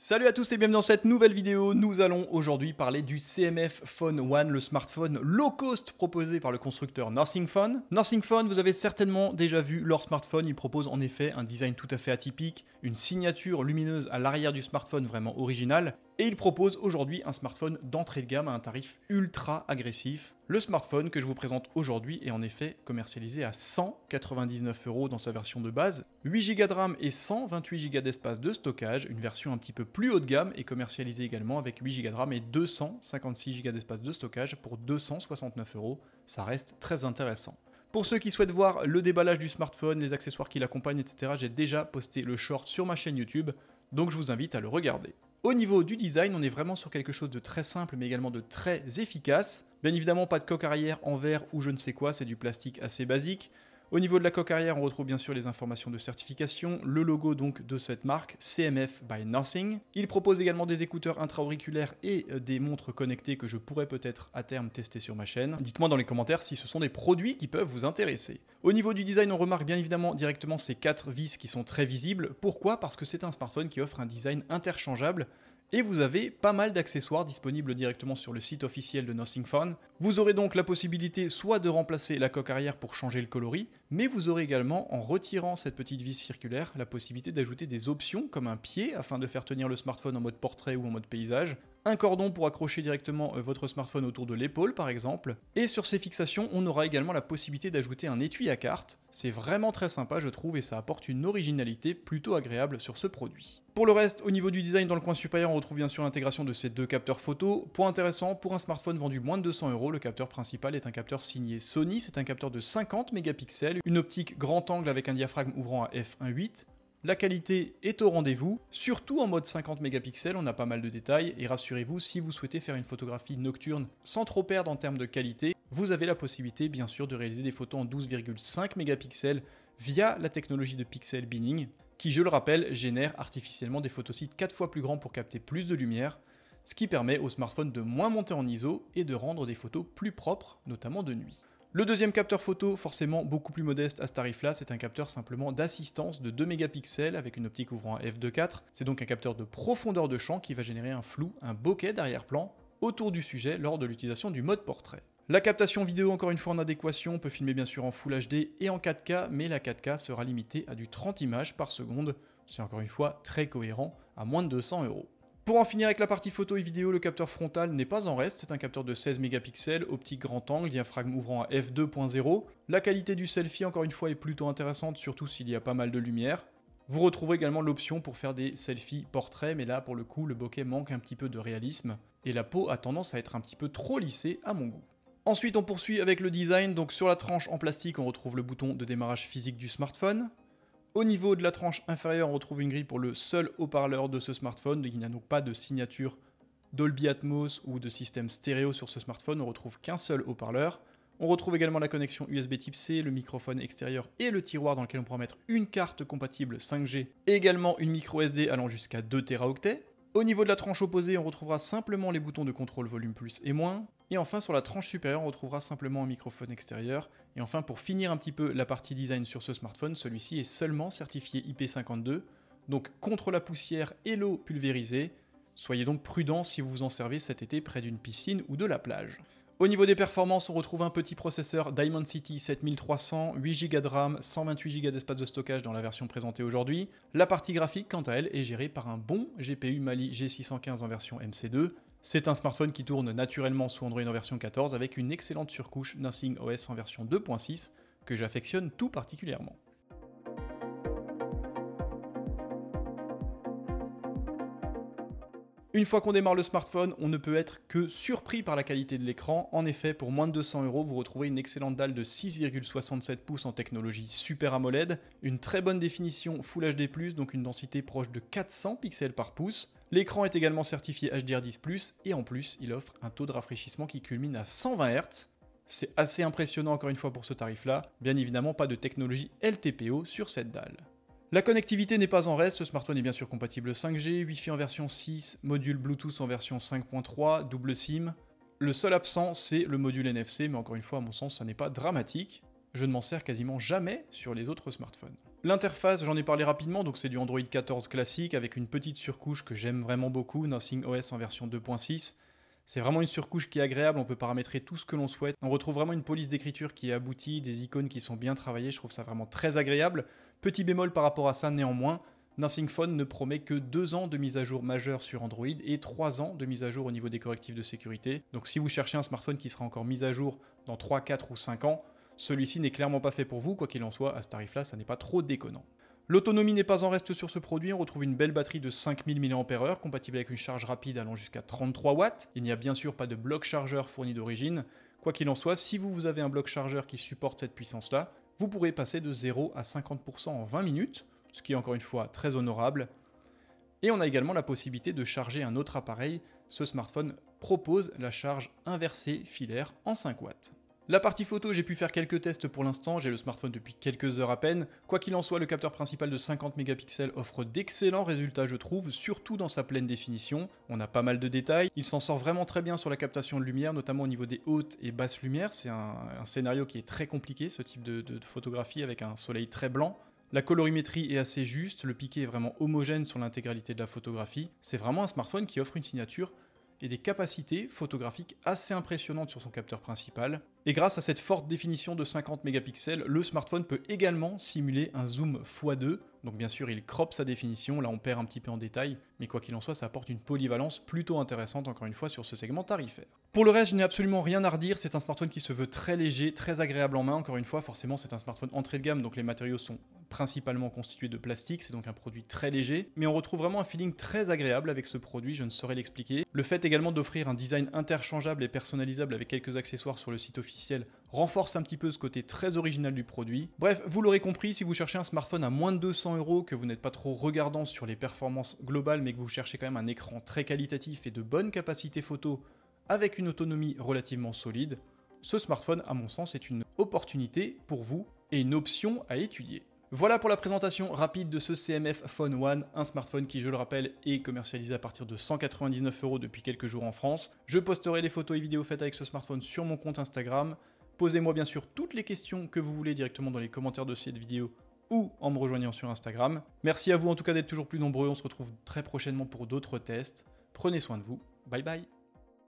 Salut à tous et bienvenue dans cette nouvelle vidéo. Nous allons aujourd'hui parler du CMF Phone One, le smartphone low cost proposé par le constructeur Nothing Phone. Nothing Phone, vous avez certainement déjà vu leur smartphone. Il propose en effet un design tout à fait atypique, une signature lumineuse à l'arrière du smartphone vraiment originale et il propose aujourd'hui un smartphone d'entrée de gamme à un tarif ultra agressif. Le smartphone que je vous présente aujourd'hui est en effet commercialisé à 199 euros dans sa version de base. 8 Go de RAM et 128 Go d'espace de stockage, une version un petit peu plus haut de gamme est commercialisée également avec 8 Go de RAM et 256 Go d'espace de stockage pour 269 euros. Ça reste très intéressant. Pour ceux qui souhaitent voir le déballage du smartphone, les accessoires qui l'accompagnent, etc., j'ai déjà posté le short sur ma chaîne YouTube donc je vous invite à le regarder. Au niveau du design, on est vraiment sur quelque chose de très simple mais également de très efficace. Bien évidemment, pas de coque arrière en verre ou je ne sais quoi, c'est du plastique assez basique. Au niveau de la coque arrière, on retrouve bien sûr les informations de certification, le logo donc de cette marque, CMF by Nothing. Il propose également des écouteurs intra-auriculaires et euh, des montres connectées que je pourrais peut-être à terme tester sur ma chaîne. Dites-moi dans les commentaires si ce sont des produits qui peuvent vous intéresser. Au niveau du design, on remarque bien évidemment directement ces quatre vis qui sont très visibles. Pourquoi Parce que c'est un smartphone qui offre un design interchangeable et vous avez pas mal d'accessoires disponibles directement sur le site officiel de Nothing Phone. Vous aurez donc la possibilité soit de remplacer la coque arrière pour changer le coloris, mais vous aurez également, en retirant cette petite vis circulaire, la possibilité d'ajouter des options comme un pied afin de faire tenir le smartphone en mode portrait ou en mode paysage, un cordon pour accrocher directement euh, votre smartphone autour de l'épaule par exemple. Et sur ces fixations, on aura également la possibilité d'ajouter un étui à carte. C'est vraiment très sympa je trouve et ça apporte une originalité plutôt agréable sur ce produit. Pour le reste, au niveau du design dans le coin supérieur, on retrouve bien sûr l'intégration de ces deux capteurs photo. Point intéressant, pour un smartphone vendu moins de 200 euros, le capteur principal est un capteur signé Sony, c'est un capteur de 50 mégapixels, une optique grand angle avec un diaphragme ouvrant à f1.8, la qualité est au rendez-vous, surtout en mode 50 mégapixels, on a pas mal de détails, et rassurez-vous, si vous souhaitez faire une photographie nocturne sans trop perdre en termes de qualité, vous avez la possibilité bien sûr de réaliser des photos en 12,5 mégapixels via la technologie de pixel binning, qui je le rappelle génère artificiellement des photosites 4 fois plus grands pour capter plus de lumière, ce qui permet au smartphone de moins monter en ISO et de rendre des photos plus propres, notamment de nuit. Le deuxième capteur photo, forcément beaucoup plus modeste à ce tarif-là, c'est un capteur simplement d'assistance de 2 mégapixels avec une optique ouvrant f2.4. C'est donc un capteur de profondeur de champ qui va générer un flou, un bokeh d'arrière-plan autour du sujet lors de l'utilisation du mode portrait. La captation vidéo, encore une fois en adéquation, peut filmer bien sûr en Full HD et en 4K, mais la 4K sera limitée à du 30 images par seconde. C'est encore une fois très cohérent, à moins de 200 euros. Pour en finir avec la partie photo et vidéo, le capteur frontal n'est pas en reste, c'est un capteur de 16 mégapixels, optique grand angle, diaphragme ouvrant à f2.0. La qualité du selfie encore une fois est plutôt intéressante, surtout s'il y a pas mal de lumière. Vous retrouverez également l'option pour faire des selfies portraits, mais là pour le coup le bokeh manque un petit peu de réalisme, et la peau a tendance à être un petit peu trop lissée à mon goût. Ensuite, on poursuit avec le design. Donc, sur la tranche en plastique, on retrouve le bouton de démarrage physique du smartphone. Au niveau de la tranche inférieure, on retrouve une grille pour le seul haut-parleur de ce smartphone, il n'y a donc pas de signature Dolby Atmos ou de système stéréo sur ce smartphone, on retrouve qu'un seul haut-parleur. On retrouve également la connexion USB type C, le microphone extérieur et le tiroir dans lequel on pourra mettre une carte compatible 5G, également une micro SD allant jusqu'à 2 Teraoctets. Au niveau de la tranche opposée, on retrouvera simplement les boutons de contrôle volume plus et moins. Et enfin, sur la tranche supérieure, on retrouvera simplement un microphone extérieur. Et enfin, pour finir un petit peu la partie design sur ce smartphone, celui-ci est seulement certifié IP52, donc contre la poussière et l'eau pulvérisée. Soyez donc prudent si vous vous en servez cet été près d'une piscine ou de la plage. Au niveau des performances, on retrouve un petit processeur Diamond City 7300, 8 Go de RAM, 128 Go d'espace de stockage dans la version présentée aujourd'hui. La partie graphique, quant à elle, est gérée par un bon GPU Mali G615 en version MC2. C'est un smartphone qui tourne naturellement sous Android en version 14 avec une excellente surcouche Nothing OS en version 2.6 que j'affectionne tout particulièrement. Une fois qu'on démarre le smartphone, on ne peut être que surpris par la qualité de l'écran. En effet, pour moins de 200 euros, vous retrouvez une excellente dalle de 6,67 pouces en technologie Super AMOLED, une très bonne définition Full HD+, donc une densité proche de 400 pixels par pouce. L'écran est également certifié HDR10+, et en plus, il offre un taux de rafraîchissement qui culmine à 120 Hz. C'est assez impressionnant encore une fois pour ce tarif-là. Bien évidemment, pas de technologie LTPO sur cette dalle. La connectivité n'est pas en reste, ce smartphone est bien sûr compatible 5G, Wi-Fi en version 6, module Bluetooth en version 5.3, double SIM. Le seul absent, c'est le module NFC, mais encore une fois, à mon sens, ça n'est pas dramatique. Je ne m'en sers quasiment jamais sur les autres smartphones. L'interface, j'en ai parlé rapidement, donc c'est du Android 14 classique avec une petite surcouche que j'aime vraiment beaucoup, Nothing OS en version 2.6. C'est vraiment une surcouche qui est agréable, on peut paramétrer tout ce que l'on souhaite. On retrouve vraiment une police d'écriture qui est aboutie, des icônes qui sont bien travaillées, je trouve ça vraiment très agréable. Petit bémol par rapport à ça néanmoins, Nothing Phone ne promet que 2 ans de mise à jour majeure sur Android et 3 ans de mise à jour au niveau des correctifs de sécurité. Donc si vous cherchez un smartphone qui sera encore mis à jour dans 3, 4 ou 5 ans, celui-ci n'est clairement pas fait pour vous, quoi qu'il en soit, à ce tarif-là, ça n'est pas trop déconnant. L'autonomie n'est pas en reste sur ce produit, on retrouve une belle batterie de 5000 mAh compatible avec une charge rapide allant jusqu'à 33 watts. Il n'y a bien sûr pas de bloc chargeur fourni d'origine. Quoi qu'il en soit, si vous, vous avez un bloc chargeur qui supporte cette puissance-là, vous pourrez passer de 0 à 50% en 20 minutes, ce qui est encore une fois très honorable. Et on a également la possibilité de charger un autre appareil, ce smartphone propose la charge inversée filaire en 5 watts. La partie photo, j'ai pu faire quelques tests pour l'instant, j'ai le smartphone depuis quelques heures à peine. Quoi qu'il en soit, le capteur principal de 50 mégapixels offre d'excellents résultats je trouve, surtout dans sa pleine définition. On a pas mal de détails, il s'en sort vraiment très bien sur la captation de lumière, notamment au niveau des hautes et basses lumières, c'est un, scénario qui est très compliqué ce type de, de photographie avec un soleil très blanc. La colorimétrie est assez juste, le piqué est vraiment homogène sur l'intégralité de la photographie. C'est vraiment un smartphone qui offre une signature et des capacités photographiques assez impressionnantes sur son capteur principal. Et grâce à cette forte définition de 50 mégapixels, le smartphone peut également simuler un zoom x2. Donc bien sûr, il croppe sa définition, là on perd un petit peu en détail, mais quoi qu'il en soit, ça apporte une polyvalence plutôt intéressante encore une fois sur ce segment tarifaire. Pour le reste, je n'ai absolument rien à redire, c'est un smartphone qui se veut très léger, très agréable en main, encore une fois, forcément c'est un smartphone entrée de gamme, donc les matériaux sont principalement constitué de plastique, c'est donc un produit très léger, mais on retrouve vraiment un feeling très agréable avec ce produit, je ne saurais l'expliquer. Le fait également d'offrir un design interchangeable et personnalisable avec quelques accessoires sur le site officiel renforce un petit peu ce côté très original du produit. Bref, vous l'aurez compris, si vous cherchez un smartphone à moins de 200 euros, que vous n'êtes pas trop regardant sur les performances globales, mais que vous cherchez quand même un écran très qualitatif et de bonne capacité photo avec une autonomie relativement solide, ce smartphone, à mon sens, est une opportunité pour vous et une option à étudier. Voilà pour la présentation rapide de ce CMF Phone One, un smartphone qui, je le rappelle, est commercialisé à partir de 199 euros depuis quelques jours en France. Je posterai les photos et vidéos faites avec ce smartphone sur mon compte Instagram. Posez-moi bien sûr toutes les questions que vous voulez directement dans les commentaires de cette vidéo ou en me rejoignant sur Instagram. Merci à vous en tout cas d'être toujours plus nombreux, on se retrouve très prochainement pour d'autres tests. Prenez soin de vous, bye bye